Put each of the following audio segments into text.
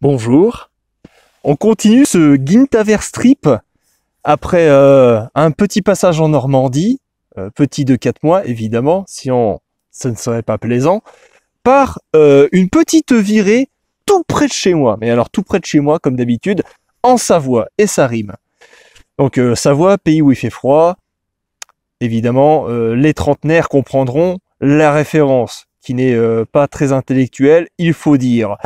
Bonjour. On continue ce Gintaver Strip après euh, un petit passage en Normandie, euh, petit de 4 mois évidemment, si on, ce ne serait pas plaisant, par euh, une petite virée tout près de chez moi. Mais alors tout près de chez moi, comme d'habitude, en Savoie, et ça rime. Donc Savoie, pays où il fait froid, évidemment, les trentenaires comprendront la référence qui n'est euh, pas très intellectuel, il faut dire.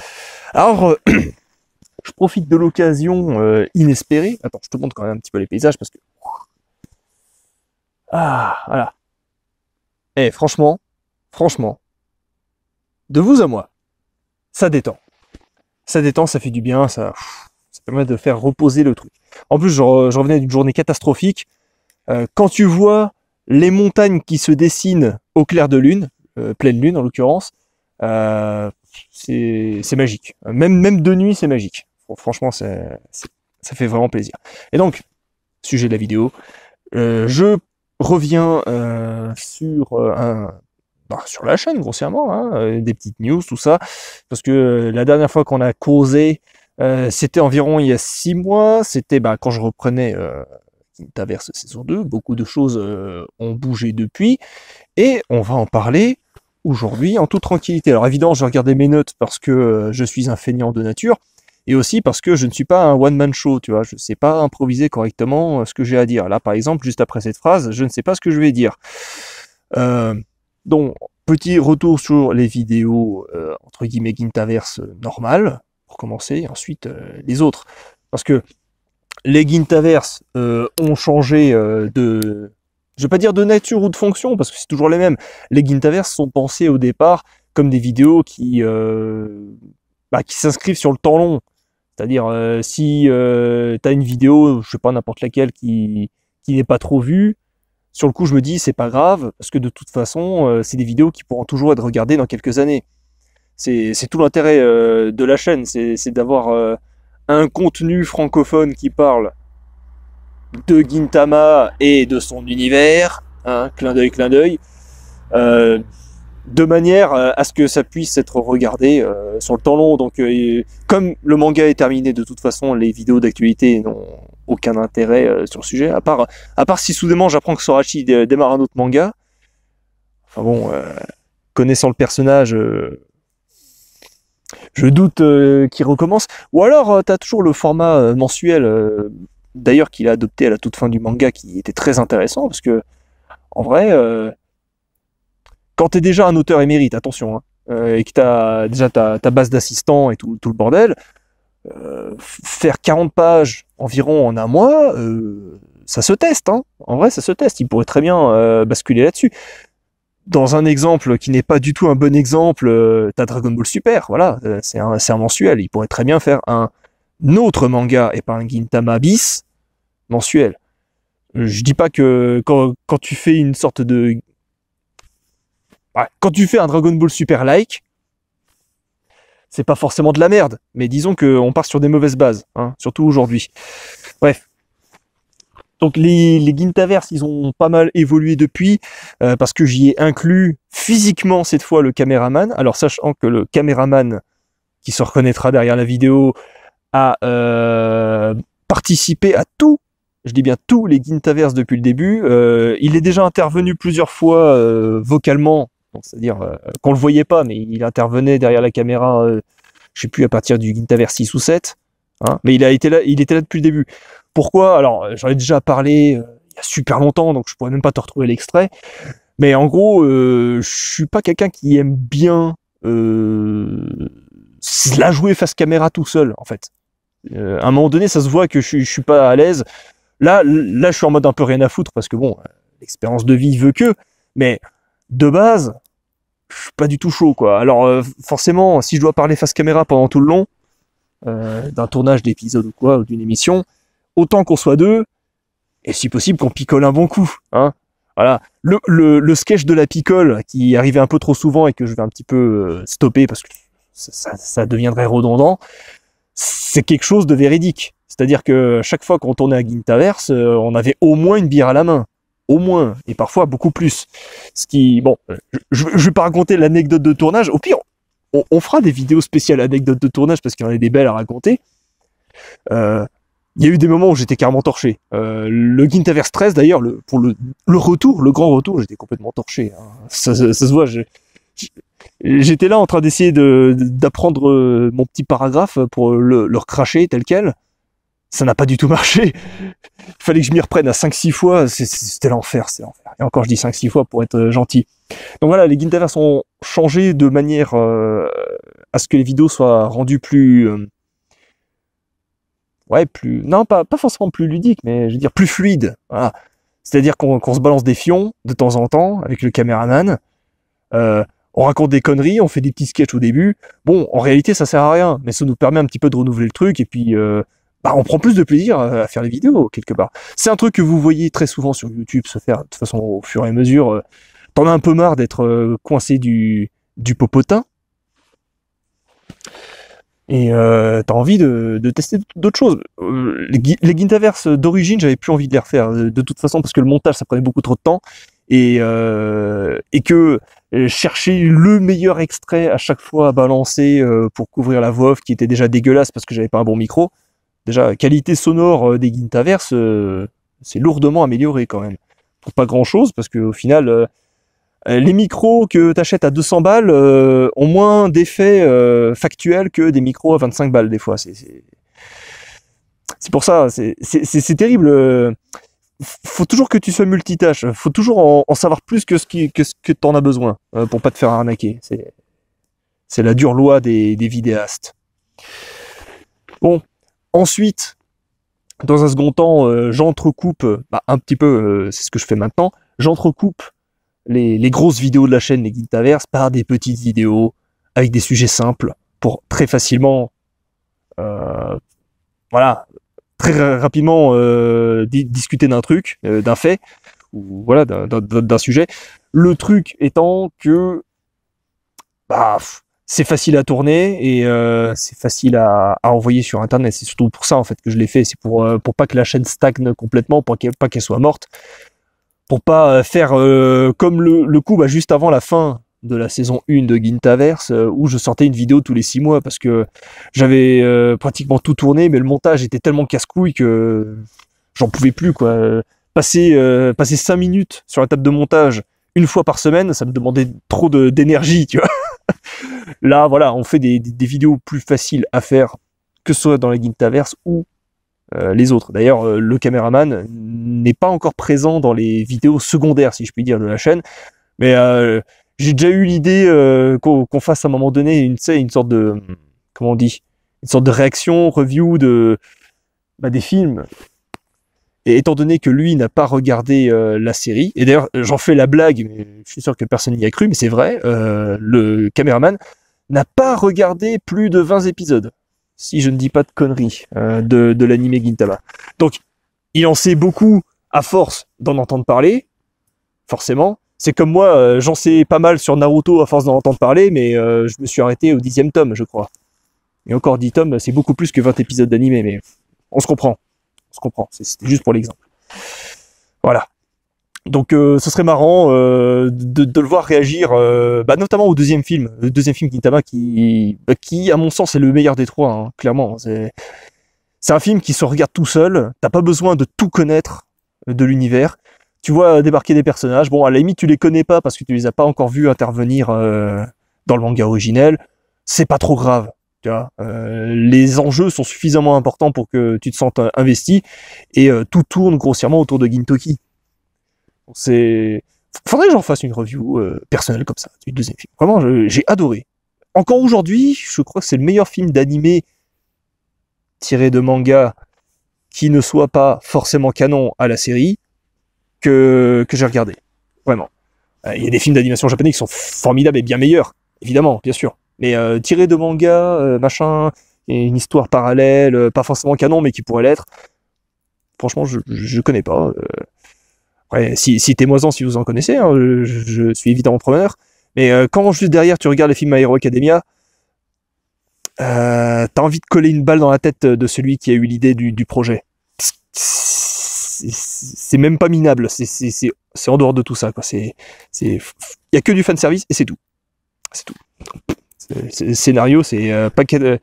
Alors, euh, je profite de l'occasion euh, inespérée. Attends, je te montre quand même un petit peu les paysages parce que. Ah, voilà. Eh, franchement, franchement, de vous à moi, ça détend. Ça détend, ça fait du bien, ça, permet de faire reposer le truc. En plus, je revenais d'une journée catastrophique. quand tu vois les montagnes qui se dessinent au clair de lune, euh, pleine lune en l'occurrence, euh, c'est magique. Même, même de nuit, c'est magique. franchement, ça fait vraiment plaisir. Et donc, sujet de la vidéo, euh, je reviens sur un bah, sur la chaîne grossièrement, hein, des petites news, tout ça, parce que la dernière fois qu'on a causé, c'était environ il y a six mois, c'était bah, quand je reprenais euh, Taverse saison 2, beaucoup de choses ont bougé depuis, et on va en parler aujourd'hui en toute tranquillité. Alors évidemment, je regardais mes notes parce que euh, je suis un feignant de nature et aussi parce que je ne suis pas un one-man show, tu vois, je ne sais pas improviser correctement euh, ce que j'ai à dire. Là, par exemple, juste après cette phrase, je ne sais pas ce que je vais dire. Euh, donc, petit retour sur les vidéos, euh, entre guillemets, Gintaverse normales, pour commencer, et ensuite les autres. Parce que les Gintaverse ont changé de je vais pas dire de nature ou de fonction, parce que c'est toujours les mêmes. Les Gintaverse sont pensés au départ comme des vidéos qui, euh, bah, s'inscrivent sur le temps long. C'est-à-dire, euh, si euh, tu as une vidéo, je sais pas, n'importe laquelle, qui, n'est pas trop vue, sur le coup, je me dis, c'est pas grave, parce que de toute façon, c'est des vidéos qui pourront toujours être regardées dans quelques années. C'est tout l'intérêt de la chaîne, c'est d'avoir un contenu francophone qui parle de Gintama et de son univers, un hein, clin d'œil, clin d'œil, euh, de manière euh, à ce que ça puisse être regardé euh, sur le temps long. Donc, comme le manga est terminé, de toute façon, les vidéos d'actualité n'ont aucun intérêt sur le sujet, à part, à part si soudainement j'apprends que Sorachi démarre un autre manga. Enfin bon, connaissant le personnage, je doute qu'il recommence. Ou alors, tu as toujours le format mensuel d'ailleurs qu'il a adopté à la toute fin du manga qui était très intéressant parce que en vrai euh, quand t'es déjà un auteur émérite attention hein, euh, et que t'as déjà ta, base d'assistants et tout, le bordel euh, faire 40 pages environ en un mois euh, ça se teste hein. en vrai ça se teste il pourrait très bien basculer là-dessus dans un exemple qui n'est pas du tout un bon exemple, t'as Dragon Ball Super, voilà, c'est un, un mensuel, il pourrait très bien faire un, notre manga et pas un Gintama bis mensuel. Euh, je dis pas que quand, tu fais une sorte de quand tu fais un Dragon Ball Super like, c'est pas forcément de la merde, mais disons on part sur des mauvaises bases, hein, surtout aujourd'hui. Bref. Donc les, les ils ont pas mal évolué depuis, euh, parce que j'y ai inclus physiquement cette fois le caméraman. Alors sachant que le caméraman, qui se reconnaîtra derrière la vidéo, à euh, participer à tout, je dis bien tous les Gintaverse depuis le début. Euh, il est déjà intervenu plusieurs fois euh, vocalement, c'est-à-dire euh, qu'on le voyait pas, mais il intervenait derrière la caméra, euh, je sais plus à partir du Gintaverse 6 ou 7. Hein, mais il a été là, il était là depuis le début. Pourquoi Alors j'en ai déjà parlé il y a super longtemps, donc je pourrais même pas te retrouver l'extrait. Mais en gros, euh, je suis pas quelqu'un qui aime bien euh, la jouer face caméra tout seul, en fait. Euh, à un moment donné, ça se voit que je, suis pas à l'aise. Là, là, je suis en mode un peu rien à foutre parce que bon, euh, l'expérience de vie veut que. Mais de base, je suis pas du tout chaud, quoi. Alors, euh, forcément, si je dois parler face caméra pendant tout le long d'un tournage d'épisode ou quoi, d'une émission, autant qu'on soit deux, et si possible qu'on picole un bon coup, hein. Voilà, le, sketch de la picole qui arrivait un peu trop souvent et que je vais un petit peu stopper parce que ça deviendrait redondant c'est quelque chose de véridique. C'est-à-dire que chaque fois qu'on tournait à Guintaverse, euh, on avait au moins une bière à la main. Au moins, et parfois beaucoup plus. Ce qui, bon, euh, je, vais pas raconter l'anecdote de tournage. Au pire, on, fera des vidéos spéciales anecdotes de tournage parce qu'il y en a des belles à raconter. Euh, il y a eu des moments où j'étais carrément torché. Euh, le Guintaverse 13, d'ailleurs, le, pour le, retour, le grand retour, j'étais complètement torché. Hein. Ça, se voit, j'étais là en train d'essayer d'apprendre euh, mon petit paragraphe pour euh, le, recracher cracher tel quel. Ça n'a pas du tout marché. Il fallait que je m'y reprenne à 5-6 fois. C'était l'enfer, c'est l'enfer. Et encore, je dis 5-6 fois pour être euh, gentil. Donc voilà, les guintavers sont changés de manière à ce que les vidéos soient rendues plus... ouais, plus... Non, pas, pas forcément plus ludiques, mais je veux dire plus fluides. C'est-à-dire qu'on se balance des fions de temps en temps avec le caméraman. Euh, on raconte des conneries, on fait des petits sketchs au début. Bon, en réalité, ça sert à rien, mais ça nous permet un petit peu de renouveler le truc et puis euh, bah, on prend plus de plaisir à faire les vidéos quelque part. C'est un truc que vous voyez très souvent sur YouTube se faire de toute façon au fur et à mesure. Euh, t'en as un peu marre d'être euh, coincé du, du popotin et euh, t'as envie de, tester d'autres choses. les, les d'origine, j'avais plus envie de les refaire de toute façon parce que le montage ça prenait beaucoup trop de temps et et que euh, chercher le meilleur extrait à chaque fois à balancer euh, pour couvrir la voix off qui était déjà dégueulasse parce que j'avais pas un bon micro. Déjà, qualité sonore euh, des Guintaverse, c'est lourdement amélioré quand même. pas grand chose, parce qu'au final, les micros que t'achètes à 200 balles ont moins d'effet factuels factuel que des micros à 25 balles des fois. C'est pour ça, c'est terrible faut toujours que tu sois multitâche. Faut toujours en, savoir plus que ce que ce que t'en as besoin euh, pour pas te faire arnaquer. C'est, la dure loi des, vidéastes. Bon, ensuite, dans un second temps, euh, j'entrecoupe, bah, un petit peu, euh, c'est ce que je fais maintenant, j'entrecoupe les, grosses vidéos de la chaîne, les guides par des petites vidéos avec des sujets simples pour très facilement, voilà, très rapidement euh, discuter d'un truc, euh, d'un fait, ou voilà, d'un sujet. Le truc étant que bah, c'est facile à tourner et euh, c'est facile à, envoyer sur Internet. C'est surtout pour ça en fait que je l'ai fait. C'est pour, pour pas que la chaîne stagne complètement, pour pas qu'elle soit morte. Pour pas faire comme le, coup bah, juste avant la fin de la saison 1 de Gintaverse euh, où je sortais une vidéo tous les 6 mois parce que j'avais euh, pratiquement tout tourné mais le montage était tellement casse-couille que j'en pouvais plus quoi. Passer euh, passer 5 minutes sur la table de montage une fois par semaine, ça me demandait trop d'énergie, tu vois. Là, voilà, on fait des, vidéos plus faciles à faire que ce soit dans la Gintaverse ou les autres. D'ailleurs, le caméraman n'est pas encore présent dans les vidéos secondaires, si je puis dire, de la chaîne. Mais j'ai déjà eu l'idée euh, qu'on fasse à un moment donné une, une sorte de comment on dit une sorte de réaction, review de bah, des films. Et étant donné que lui n'a pas regardé euh, la série, et d'ailleurs j'en fais la blague, je suis sûr que personne n'y a cru, mais c'est vrai, euh, le caméraman n'a pas regardé plus de 20 épisodes, si je ne dis pas de conneries, de, de l'anime Gintama. Donc il en sait beaucoup à force d'en entendre parler, forcément, c'est comme moi, euh, j'en sais pas mal sur Naruto à force d'en entendre parler, mais euh, je me suis arrêté au dixième tome, je crois. Et encore dix tomes, c'est beaucoup plus que 20 épisodes d'animé, mais on se comprend. On se comprend, c'était juste pour l'exemple. Voilà. Donc euh, ce serait marrant de, le voir réagir, bah, notamment au deuxième film, le deuxième film d'Intama, qui, bah, qui à mon sens est le meilleur des trois, hein, clairement. C'est, c'est un film qui se regarde tout seul, t'as pas besoin de tout connaître de l'univers, tu vois euh, débarquer des personnages. Bon, à la limite, tu les connais pas parce que tu les as pas encore vus intervenir euh, dans le manga originel. C'est pas trop grave. Tu vois, euh, les enjeux sont suffisamment importants pour que tu te sentes investi et tout tourne grossièrement autour de Gintoki. C'est faudrait que j'en fasse une review personnelle comme ça du deuxième film. Vraiment, j'ai adoré. Encore aujourd'hui, je crois que c'est le meilleur film d'animé tiré de manga qui ne soit pas forcément canon à la série que, j'ai regardé. Vraiment. Euh, il y a des films d'animation japonais qui sont formidables et bien meilleurs, évidemment, bien sûr. Mais euh, tiré de manga, euh, machin, et une histoire parallèle, pas forcément canon, mais qui pourrait l'être. Franchement, je, ne connais pas. Ouais, si, si t'es moisant, si vous en connaissez, hein, je, suis évidemment preneur. Mais quand juste derrière tu regardes les films My Hero Academia, t'as envie de coller une balle dans la tête de celui qui a eu l'idée du, projet c'est même pas minable. C'est en dehors de tout ça. Il n'y a que du service et c'est tout. C'est tout. scénario, c'est euh, paquet,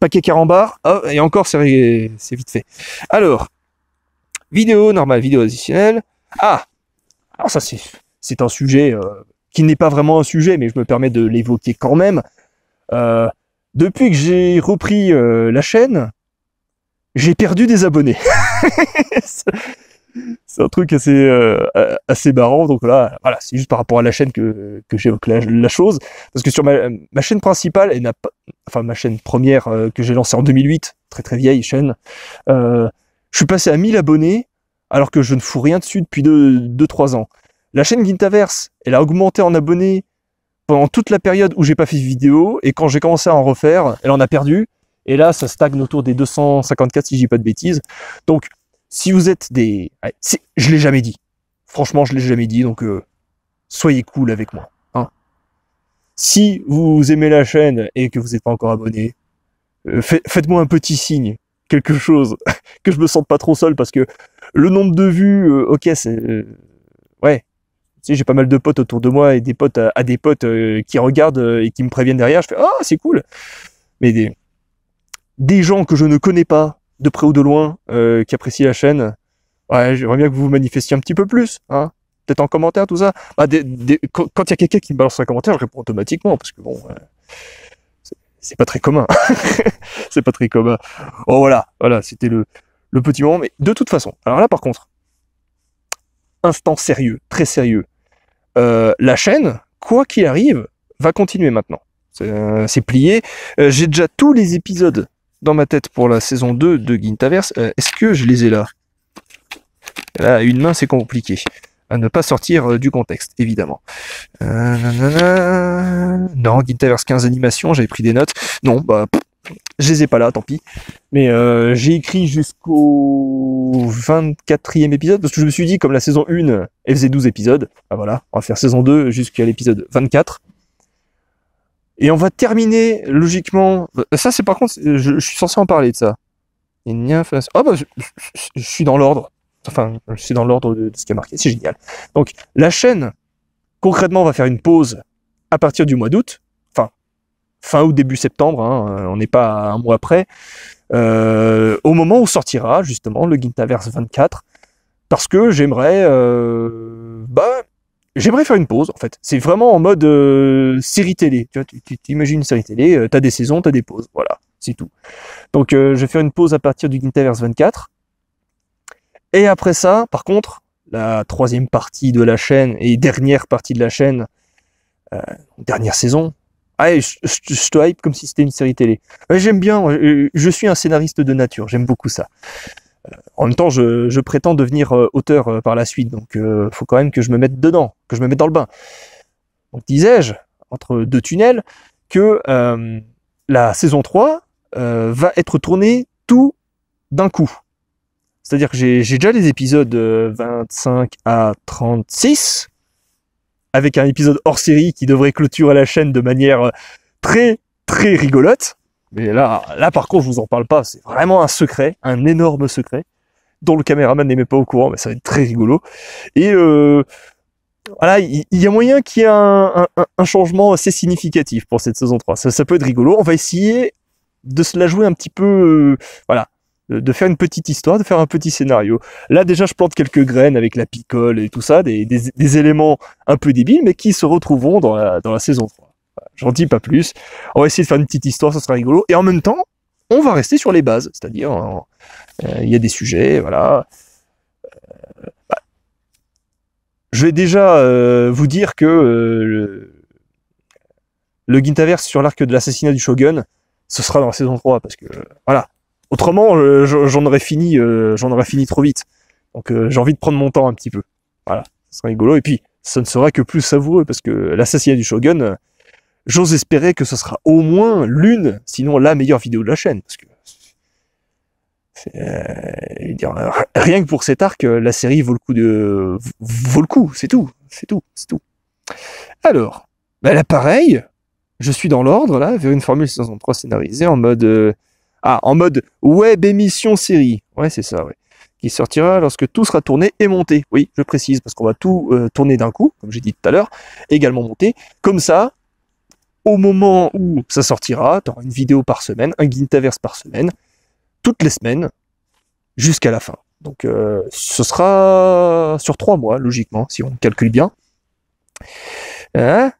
paquet carambar. Ah, et encore, c'est vite fait. Alors, vidéo normale, vidéo additionnelle. Ah Alors, ça, c'est un sujet euh, qui n'est pas vraiment un sujet, mais je me permets de l'évoquer quand même. Euh, depuis que j'ai repris la chaîne, j'ai perdu des abonnés. c'est un truc assez euh, assez marrant. Donc là, voilà, c'est juste par rapport à la chaîne que, que j'évoque la, chose, parce que sur ma, chaîne principale, elle n'a pas, enfin ma chaîne première euh, que j'ai lancée en 2008, très très vieille chaîne, euh, je suis passé à 1000 abonnés alors que je ne fous rien dessus depuis 2-3 ans. La chaîne Gintaverse, elle a augmenté en abonnés pendant toute la période où j'ai pas fait de vidéo et quand j'ai commencé à en refaire, elle en a perdu. Et là, ça stagne autour des 254 si je dis pas de bêtises. Donc, si vous êtes des... je l'ai jamais dit. Franchement, je l'ai jamais dit. Donc, euh, soyez cool avec moi. Hein. Si vous aimez la chaîne et que vous n'êtes pas encore abonné, euh, faites-moi un petit signe, quelque chose, que je me sente pas trop seul parce que le nombre de vues, euh, ok, c'est... ouais, tu sais, j'ai pas mal de potes autour de moi et des potes à, des potes qui regardent et qui me préviennent derrière. Je fais, oh, c'est cool. Mais des des gens que je ne connais pas, de près ou de loin, euh, qui apprécient la chaîne, ouais, j'aimerais bien que vous vous manifestiez un petit peu plus, hein. Peut-être en commentaire, tout ça. Bah, des, des, quand il y a quelqu'un qui me balance un commentaire, je réponds automatiquement, parce que bon, euh, c'est pas très commun. c'est pas très commun. Oh voilà, voilà, c'était le, le petit moment. Mais de toute façon, alors là par contre, instant sérieux, très sérieux. Euh, la chaîne, quoi qu'il arrive, va continuer maintenant. C'est plié. J'ai déjà tous les épisodes dans ma tête pour la saison 2 de Gintaverse. Euh, est-ce que je les ai là Là, une main, c'est compliqué. À ne pas sortir euh, du contexte, évidemment. Euh, Non, Gintaverse 15 animations, j'avais pris des notes. Non, bah, je les ai pas là, tant pis. Mais euh, j'ai écrit jusqu'au 24e épisode, parce que je me suis dit, comme la saison 1, elle faisait 12 épisodes, ah voilà, on va faire saison 2 jusqu'à l'épisode 24. Et on va terminer logiquement. Euh, ça, c'est par contre, euh, je, suis censé en parler de ça. Il n'y a Oh bah, je, suis dans l'ordre. Enfin, je suis dans l'ordre de, ce qui est marqué. C'est génial. Donc, la chaîne, concrètement, va faire une pause à partir du mois d'août. Enfin, fin août, début septembre. Hein, euh, on n'est pas un mois après. Euh, au moment où sortira justement le Gintaverse 24, parce que j'aimerais, euh, bah, j'aimerais faire une pause en fait. C'est vraiment en mode euh, série télé. Tu vois, tu t'imagines une série télé, euh, t'as des saisons, t'as des pauses, voilà, c'est tout. Donc euh, je vais faire une pause à partir du Guintaverse 24. Et après ça, par contre, la troisième partie de la chaîne et dernière partie de la chaîne, euh, dernière saison. allez, je, je, te hype comme si c'était une série télé. J'aime bien, je suis un scénariste de nature, j'aime beaucoup ça en même temps, je, prétends devenir euh, auteur euh, par la suite, donc il euh, faut quand même que je me mette dedans, que je me mette dans le bain. Donc disais-je, entre deux tunnels, que la saison 3 va être tournée tout d'un coup. C'est-à-dire que j'ai déjà les épisodes 25 à 36, avec un épisode hors série qui devrait clôturer la chaîne de manière très très rigolote. Mais là, là par contre, je vous en parle pas. C'est vraiment un secret, un énorme secret dont le caméraman n'est même pas au courant, mais ça va être très rigolo. Et euh, voilà, il y, a moyen qu'il y ait un, changement assez significatif pour cette saison 3. Ça, peut être rigolo. On va essayer de se la jouer un petit peu, euh, voilà, de, faire une petite histoire, de faire un petit scénario. Là, déjà, je plante quelques graines avec la picole et tout ça, des, éléments un peu débiles, mais qui se retrouveront dans la, dans la saison 3. J'en dis pas plus. On va essayer de faire une petite histoire, ça sera rigolo. Et en même temps, on va rester sur les bases, c'est-à-dire euh, euh, il y a des sujets, voilà. Euh, bah, je vais déjà vous dire que le, le sur l'arc de l'assassinat du shogun, ce sera dans la saison 3 parce que voilà. Autrement, j'en aurais fini, j'en fini trop vite. Donc j'ai envie de prendre mon temps un petit peu. Voilà, ce sera rigolo. Et puis, ça ne sera que plus savoureux parce que l'assassinat du shogun J'ose espérer que ce sera au moins l'une, sinon la meilleure vidéo de la chaîne, parce que euh, rien que pour cet arc, euh, la série vaut le coup de vaut le coup, c'est tout, c'est tout, c'est tout. Alors, bah là pareil, je suis dans l'ordre là, vers une formule 63 scénarisée en mode euh, ah en mode web émission série, ouais c'est ça, ouais, qui sortira lorsque tout sera tourné et monté. Oui, je précise parce qu'on va tout tourner d'un coup, comme j'ai dit tout à l'heure, également monté. Comme ça, au moment où ça sortira, tu une vidéo par semaine, un Gintaverse par semaine, toutes les semaines, jusqu'à la fin. Donc euh, ce sera sur trois mois, logiquement, si on calcule bien. Hein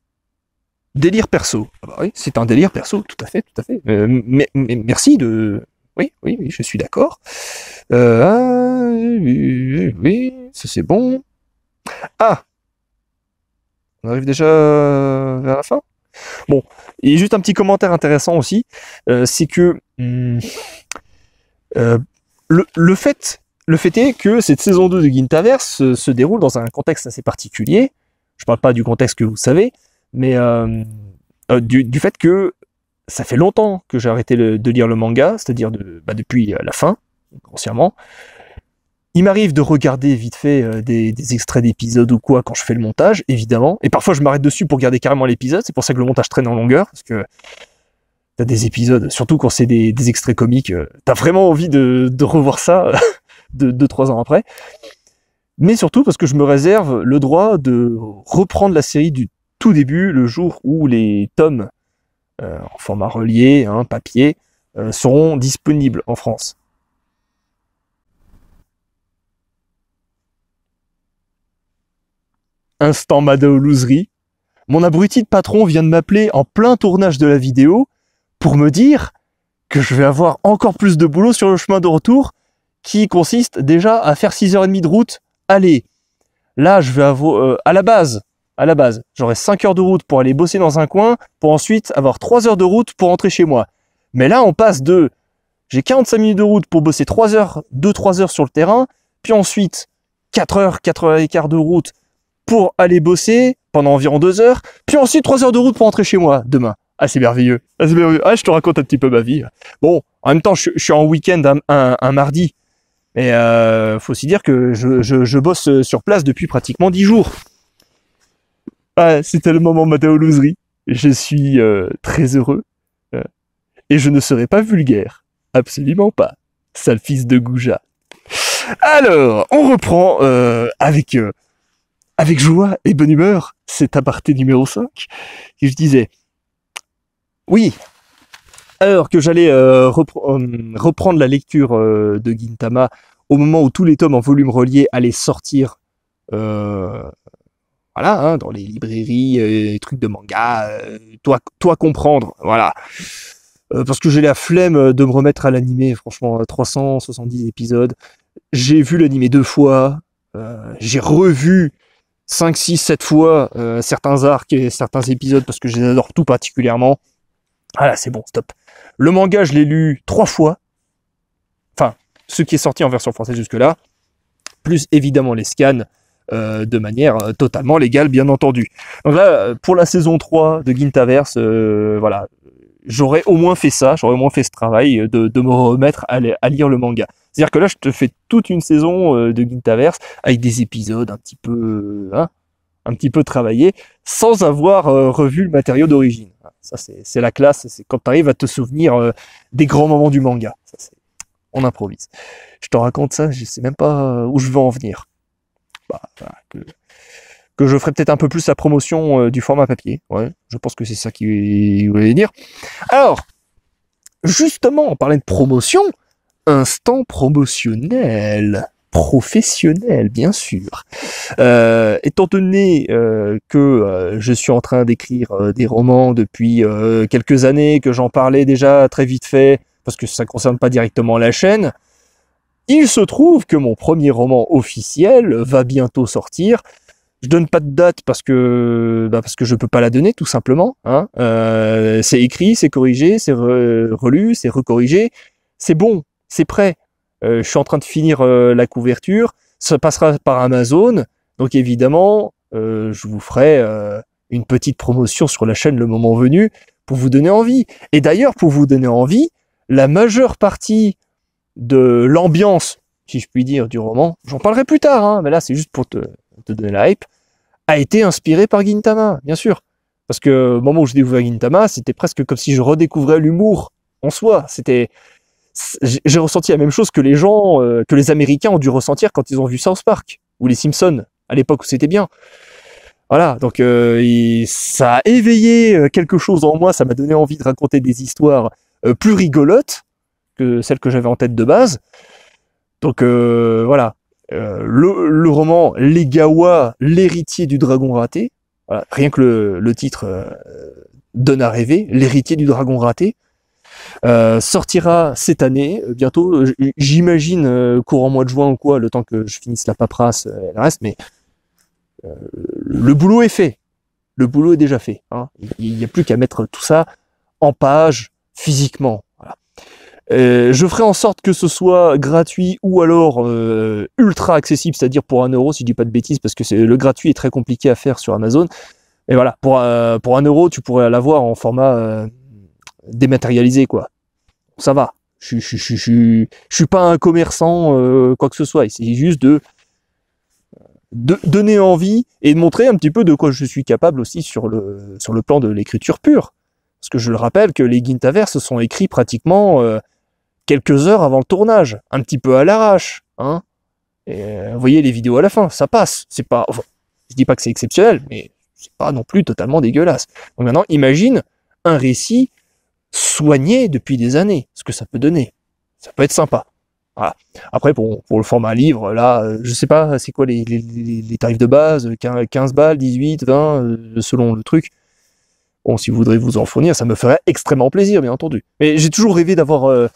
délire perso. Ah bah c'est un délire perso, tout à fait, tout à fait. Euh, mais, merci de... Oui, oui, oui, je suis d'accord. Euh, oui, oui, ça c'est bon. Ah On arrive déjà vers la fin Bon, et juste un petit commentaire intéressant aussi, euh, c'est que hmm, euh, le, le, fait, le fait est que cette saison 2 de Gintaverse se, déroule dans un contexte assez particulier. Je parle pas du contexte que vous savez, mais euh, du, fait que ça fait longtemps que j'ai arrêté de lire le manga, c'est-à-dire bah, depuis la fin, consciemment, il m'arrive de regarder vite fait euh, des, extraits d'épisodes ou quoi quand je fais le montage, évidemment. Et parfois, je m'arrête dessus pour garder carrément l'épisode. C'est pour ça que le montage traîne en longueur, parce que t'as des épisodes, surtout quand c'est des, extraits comiques, euh, t'as vraiment envie de, revoir ça de, deux, trois ans après. Mais surtout parce que je me réserve le droit de reprendre la série du tout début, le jour où les tomes euh, en format relié, hein, papier, seront disponibles en France. Instant madaoulouserie. Mon abruti de patron vient de m'appeler en plein tournage de la vidéo pour me dire que je vais avoir encore plus de boulot sur le chemin de retour qui consiste déjà à faire 6h30 de route. Allez, là, je vais avoir, euh, à la base, à la base, j'aurai 5 heures de route pour aller bosser dans un coin, pour ensuite avoir 3 heures de route pour rentrer chez moi. Mais là, on passe de j'ai 45 minutes de route pour bosser 3 heures, 2-3 heures sur le terrain, puis ensuite 4 heures, 4 h et de route pour aller bosser pendant environ deux heures, puis ensuite trois heures de route pour rentrer chez moi demain. Ah, c'est merveilleux. Ah, merveilleux. Ah, je te raconte un petit peu ma vie. Bon, en même temps, je, suis en week-end un, mardi. Mais euh, faut aussi dire que je, bosse euh, sur place depuis pratiquement dix jours. Ah, c'était le moment Matéolouserie. Je suis euh, très heureux. Euh, et je ne serai pas vulgaire. Absolument pas. Sale fils de Gouja. Alors, on reprend avec avec joie et bonne humeur, cet aparté numéro 5, et je disais, oui, alors que j'allais euh, euh, reprendre la lecture euh, de Gintama au moment où tous les tomes en volume relié allaient sortir, voilà, hein, dans les librairies, trucs de manga, toi, toi comprendre, voilà. Parce que j'ai la flemme de me remettre à l'animé, franchement, 370 épisodes. J'ai vu l'animé deux fois, j'ai revu 5, 6, 7 fois euh, certains arcs et certains épisodes parce que je les adore tout particulièrement. Ah c'est bon, stop. Le manga, je l'ai lu 3 fois. Enfin, ce qui est sorti en version française jusque-là. Plus évidemment les scans euh, de manière euh, totalement légale, bien entendu. Donc là, pour la saison 3 de Gintaverse, voilà, j'aurais au moins fait ça, j'aurais au moins fait ce travail de, me remettre à lire le manga. C'est-à-dire que là, je te fais toute une saison euh, de Guintaverse, avec des épisodes un petit peu, euh, hein, un petit peu travaillés, sans avoir euh, revu le matériau d'origine. Ah, ça, c'est la classe. C'est quand tu à te souvenir des grands moments du manga. Ça, on improvise. Je t'en raconte ça, je sais même pas où je veux en venir. Bah, que, que, je ferai peut-être un peu plus la promotion du format papier. Ouais, je pense que c'est ça qu'il voulait dire. Alors, justement, en parlait de promotion instant promotionnel professionnel, bien sûr. Euh, étant donné euh, que euh, je suis en train d'écrire des romans depuis quelques années, que j'en parlais déjà très vite fait, parce que ça ne concerne pas directement la chaîne, il se trouve que mon premier roman officiel va bientôt sortir. Je donne pas de date parce que bah parce que je peux pas la donner tout simplement. Hein. c'est écrit, c'est corrigé, c'est relu, c'est recorrigé. C'est bon, c'est prêt. Euh, je suis en train de finir euh, la couverture, ça passera par Amazon, donc évidemment, euh, je vous ferai une petite promotion sur la chaîne le moment venu pour vous donner envie. Et d'ailleurs, pour vous donner envie, la majeure partie de l'ambiance, si je puis dire, du roman, j'en parlerai plus tard, hein, mais là c'est juste pour te, donner la hype, a été inspirée par Gintama, bien sûr. Parce que au moment où je découvrais Gintama, c'était presque comme si je redécouvrais l'humour en soi. C'était j'ai ressenti la même chose que les gens, euh, que les Américains ont dû ressentir quand ils ont vu South Park ou les Simpsons à l'époque où c'était bien. Voilà, donc euh, ça a éveillé euh, quelque chose en moi, ça m'a donné envie de raconter des histoires plus rigolotes que celles que j'avais en tête de base. Donc voilà, le, roman Les Gawa, l'héritier du dragon raté, rien que le titre donne à rêver, l'héritier du dragon raté, euh, sortira cette année, euh, bientôt, euh, j'imagine courant mois de juin ou quoi, le temps que je finisse la paperasse et le reste, mais le boulot est fait. Le boulot est déjà fait. Hein. Il n'y a plus qu'à mettre tout ça en page physiquement. je ferai en sorte que ce soit gratuit ou alors ultra accessible, c'est-à-dire pour un euro, si je dis pas de bêtises, parce que le gratuit est très compliqué à faire sur Amazon. Et voilà, pour, pour un euro, tu pourrais l'avoir en format dématérialisé, quoi ça va. Je, je, suis pas un commerçant, euh, quoi que ce soit. C'est juste de, donner envie et de montrer un petit peu de quoi je suis capable aussi sur le, plan de l'écriture pure. Parce que je le rappelle que les Guintavers se sont écrits pratiquement euh, quelques heures avant le tournage, un petit peu à l'arrache. Hein euh, vous voyez les vidéos à la fin, ça passe. C'est pas, je dis pas que c'est exceptionnel, mais c'est pas non plus totalement dégueulasse. Donc maintenant, imagine un récit soigné depuis des années, ce que ça peut donner. Ça peut être sympa. Après, pour, pour, le format livre, là, euh, je sais pas, c'est quoi les, les, tarifs de base 15 euh, balles, 18, 20, euh, selon le truc. Bon, si vous voudrez vous en fournir, ça me ferait extrêmement plaisir, bien entendu. Mais j'ai toujours rêvé d'avoir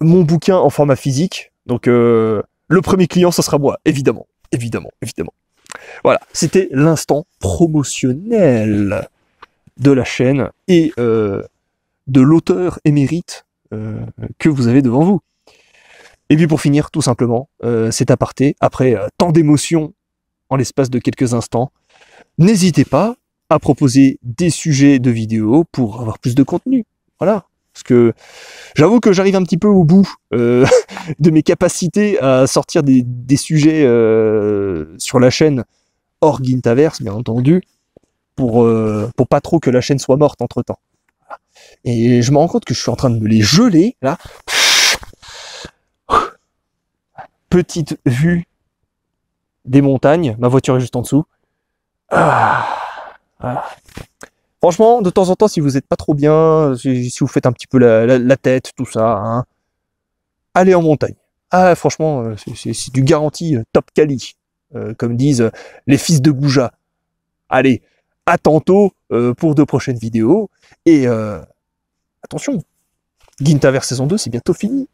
mon bouquin en format physique. Donc, le premier client, ce sera moi, évidemment. Évidemment, évidemment. Voilà, c'était l'instant promotionnel de la chaîne et euh, de l'auteur émérite euh, que vous avez devant vous. Et puis pour finir, tout simplement, euh, cet aparté, après tant d'émotions en l'espace de quelques instants, n'hésitez pas à proposer des sujets de vidéos pour avoir plus de contenu. Voilà. Parce que j'avoue que j'arrive un petit peu au bout de mes capacités à sortir des, sujets sur la chaîne hors Gintaverse, bien entendu pour, euh, pour pas trop que la chaîne soit morte entre temps. Et je me rends compte que je suis en train de me les geler, là. Petite vue des montagnes, ma voiture est juste en dessous. Ah, franchement, de temps en temps, si vous n'êtes pas trop bien, si, vous faites un petit peu la, tête, tout ça, hein, allez en montagne. Ah, franchement, euh, c'est du garanti euh, top quali, comme disent les fils de Gouja. Allez, à tantôt euh, pour de prochaines vidéos. Et euh, attention, Gintaver saison 2, c'est bientôt fini.